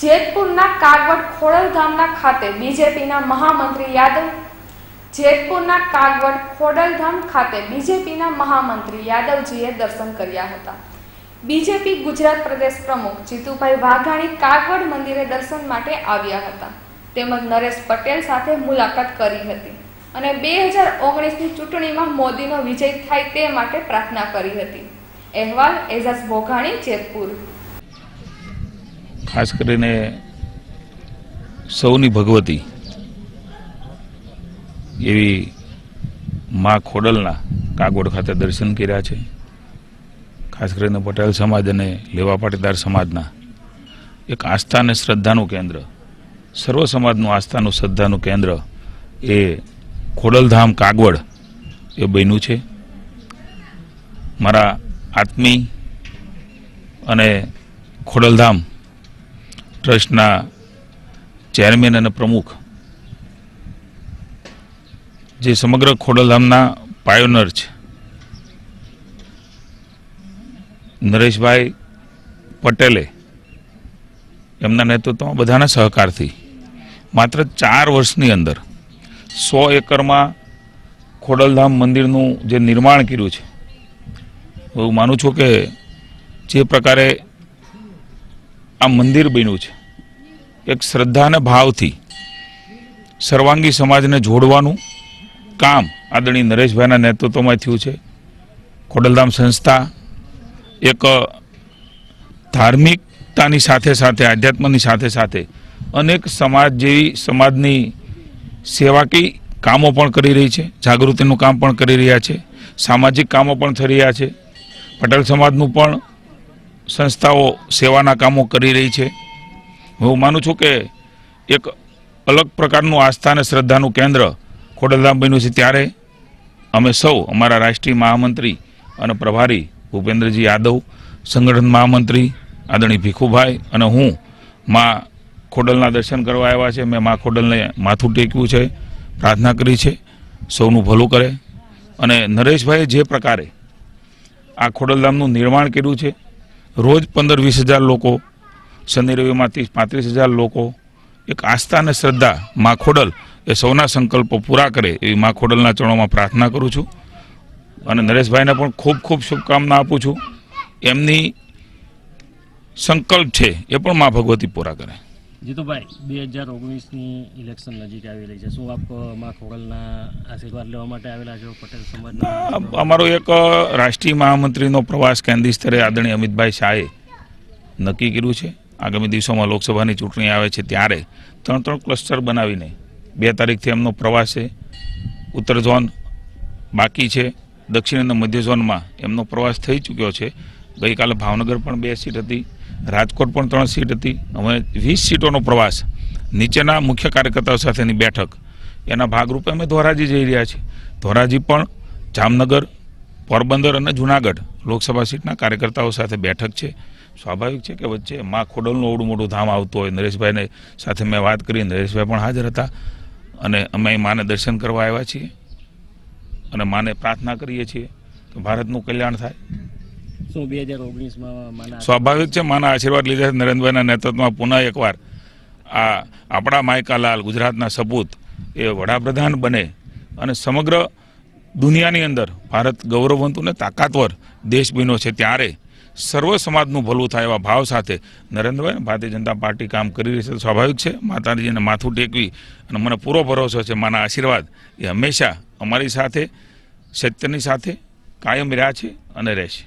જેતપુરના કાગવડ ખોડલધામના ખાતે બીજેપીના મહામંત્રી યાદવ જેતપુરના કાગવડ ખોડલધામ ખાતે બીજેપીના મહામંત્રી યાદવજીએ દર્શન કર્યા હતા બીજેપી ગુજરાત પ્રદેશ પ્રમુખ જીતુભાઈ વાઘાણી કાગવડ મંદિરે દર્શન માટે આવ્યા હતા તેમજ નરેશ પટેલ સાથે મુલાકાત કરી હતી અને બે હજાર ઓગણીસની ચૂંટણીમાં મોદીનો વિજય થાય તે માટે પ્રાર્થના કરી હતી અહેવાલ એઝાઝ ભોઘાણી જેતપુર ખાસ કરીને સૌની ભગવતી એવી મા ખોડલના કાગોડ ખાતે દર્શન કર્યા છે ખાસ કરીને પટેલ સમાજ અને લેવા પાટીદાર સમાજના એક આસ્થા અને શ્રદ્ધાનું કેન્દ્ર સર્વ સમાજનું આસ્થાનું શ્રદ્ધાનું કેન્દ્ર એ ખોડલધામ કાગવડ એ બન્યું છે મારા આત્મી અને ખોડલધામ ટ્રસ્ટના ચેરમેન અને પ્રમુખ જે સમગ્ર ખોડલધામના પાયોનર છે નરેશભાઈ પટેલે એમના નેતૃત્વમાં બધાના સહકારથી માત્ર ચાર વર્ષની અંદર સો એકરમાં ખોડલધામ મંદિરનું જે નિર્માણ કર્યું છે હું માનું છું કે જે પ્રકારે આ મંદિર બન્યું છે એક શ્રદ્ધાના ભાવથી સર્વાંગી સમાજને જોડવાનું કામ આદરણીય નરેશભાઈના નેતૃત્વમાં થયું છે ખોડલધામ સંસ્થા એક ધાર્મિકતાની સાથે સાથે આધ્યાત્મની સાથે સાથે અનેક સમાજ જેવી સમાજની સેવાકી કામો પણ કરી રહી છે જાગૃતિનું કામ પણ કરી રહ્યા છે સામાજિક કામો પણ થઈ રહ્યા છે પટેલ સમાજનું પણ સંસ્થાઓ સેવાના કામો કરી રહી છે હું માનું છું કે એક અલગ પ્રકારનું આસ્થા અને શ્રદ્ધાનું કેન્દ્ર ખોડલધામ બન્યું છે ત્યારે અમે સૌ અમારા રાષ્ટ્રીય મહામંત્રી અને પ્રભારી ભૂપેન્દ્રજી યાદવ સંગઠન મહામંત્રી આદરણી ભીખુભાઈ અને હું મા ખોડલના દર્શન કરવા આવ્યા છે મેં મા ખોડલને માથું ટેક્યું છે પ્રાર્થના કરી છે સૌનું ભલું કરે અને નરેશભાઈએ જે પ્રકારે આ ખોડલધામનું નિર્માણ કર્યું છે રોજ પંદર વીસ હજાર લોકો શનિ રવિમાંથી પાંત્રીસ હજાર લોકો એક આસ્થા અને શ્રદ્ધા મા ખોડલ એ સૌના સંકલ્પો પૂરા કરે એવી મા ખોડલના ચરણોમાં પ્રાર્થના કરું છું અને નરેશભાઈને પણ ખૂબ ખૂબ શુભકામના આપું છું એમની સંકલ્પ છે એ પણ મા ભગવતી પૂરા કરે જીતુભાઈ બે હજાર ઓગણીસની ઇલેક્શન નજીક આવી રહી છે શું આપ મા ખોડલના આશીર્વાદ લેવા માટે આવેલા છો પટેલ સમાજના અમારો એક રાષ્ટ્રીય મહામંત્રીનો પ્રવાસ કેન્દ્રીય સ્તરે આદરણીય અમિતભાઈ શાહે નક્કી કર્યું છે આગામી દિવસોમાં લોકસભાની ચૂંટણી આવે છે ત્યારે ત્રણ ત્રણ ક્લસ્ટર બનાવીને બે તારીખથી એમનો પ્રવાસ છે ઉત્તર ઝોન બાકી છે દક્ષિણ અને મધ્ય ઝોનમાં એમનો પ્રવાસ થઈ ચૂક્યો છે ગઈકાલે ભાવનગર પણ બે સીટ હતી રાજકોટ પણ ત્રણ સીટ હતી હવે વીસ સીટોનો પ્રવાસ નીચેના મુખ્ય કાર્યકર્તાઓ સાથેની બેઠક એના ભાગરૂપે અમે ધોરાજી જઈ રહ્યા છીએ ધોરાજી પણ જામનગર પોરબંદર અને જુનાગઢ લોકસભા સીટના કાર્યકર્તાઓ સાથે બેઠક છે સ્વાભાવિક છે કે વચ્ચે મા ખોડલનું અવડું મોટું ધામ આવતું હોય નરેશભાઈને સાથે મેં વાત કરી નરેશભાઈ પણ હાજર હતા અને અમે માને દર્શન કરવા આવ્યા છીએ અને માને પ્રાર્થના કરીએ છીએ કે ભારતનું કલ્યાણ થાય સ્વાભાવિક છે માના આશીર્વાદ લીધા નરેન્દ્રભાઈના નેતૃત્વમાં પુનઃ એકવાર આ આપણા માયકાલાલ ગુજરાતના સપૂત એ વડાપ્રધાન બને અને સમગ્ર દુનિયાની અંદર ભારત ગૌરવવંતુ અને તાકાતવર દેશ બન્યો છે ત્યારે સર્વ સમાજનું ભલું થાય એવા ભાવ સાથે નરેન્દ્રભાઈ ભારતીય જનતા પાર્ટી કામ કરી રહી છે સ્વાભાવિક છે માતાજીને માથું ટેકવી અને મને પૂરો ભરોસો છે મારા આશીર્વાદ એ હંમેશા અમારી સાથે સત્યની સાથે કાયમ રહ્યા છે અને રહેશે